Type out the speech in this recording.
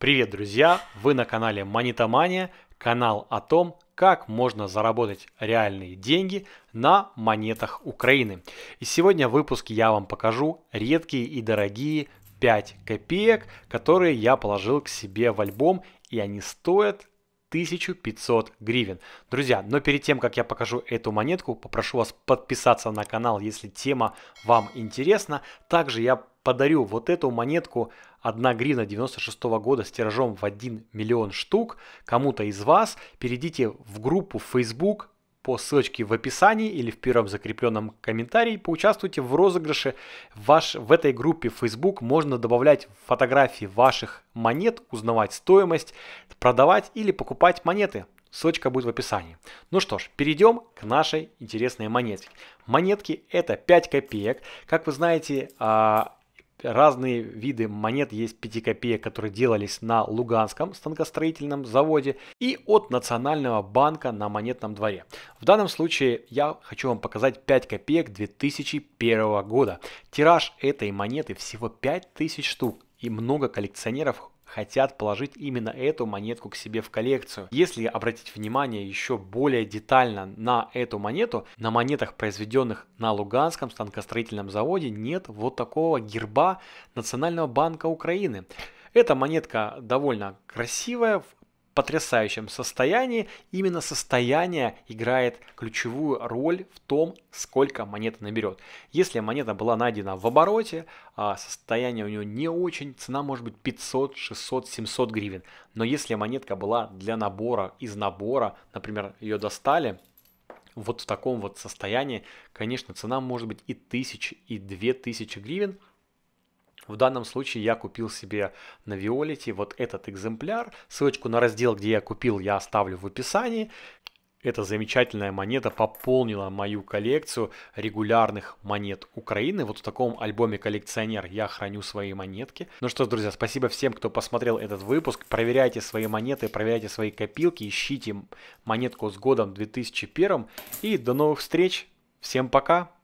Привет, друзья! Вы на канале Монетомания, канал о том, как можно заработать реальные деньги на монетах Украины. И сегодня в выпуске я вам покажу редкие и дорогие 5 копеек, которые я положил к себе в альбом, и они стоят 1500 гривен. Друзья, но перед тем, как я покажу эту монетку, попрошу вас подписаться на канал, если тема вам интересна. Также я подарю вот эту монетку 1 гривна 96 -го года с тиражом в 1 миллион штук кому-то из вас. Перейдите в группу Facebook по ссылочке в описании или в первом закрепленном комментарии. Поучаствуйте в розыгрыше. Ваш, в этой группе Facebook можно добавлять фотографии ваших монет, узнавать стоимость, продавать или покупать монеты. Ссылочка будет в описании. Ну что ж, перейдем к нашей интересной монетке. Монетки это 5 копеек. Как вы знаете, а, разные виды монет есть 5 копеек, которые делались на Луганском станкостроительном заводе и от Национального банка на монетном дворе. В данном случае я хочу вам показать 5 копеек 2001 года. Тираж этой монеты всего 5000 штук и много коллекционеров хотят положить именно эту монетку к себе в коллекцию. Если обратить внимание еще более детально на эту монету, на монетах, произведенных на Луганском станкостроительном заводе, нет вот такого герба Национального банка Украины. Эта монетка довольно красивая, потрясающем состоянии. Именно состояние играет ключевую роль в том, сколько монета наберет. Если монета была найдена в обороте, а состояние у нее не очень, цена может быть 500, 600, 700 гривен. Но если монетка была для набора, из набора, например, ее достали, вот в таком вот состоянии, конечно, цена может быть и 1000, и 2000 гривен – в данном случае я купил себе на Виолите вот этот экземпляр. Ссылочку на раздел, где я купил, я оставлю в описании. Эта замечательная монета пополнила мою коллекцию регулярных монет Украины. Вот в таком альбоме коллекционер я храню свои монетки. Ну что ж, друзья, спасибо всем, кто посмотрел этот выпуск. Проверяйте свои монеты, проверяйте свои копилки, ищите монетку с годом 2001. И до новых встреч. Всем пока!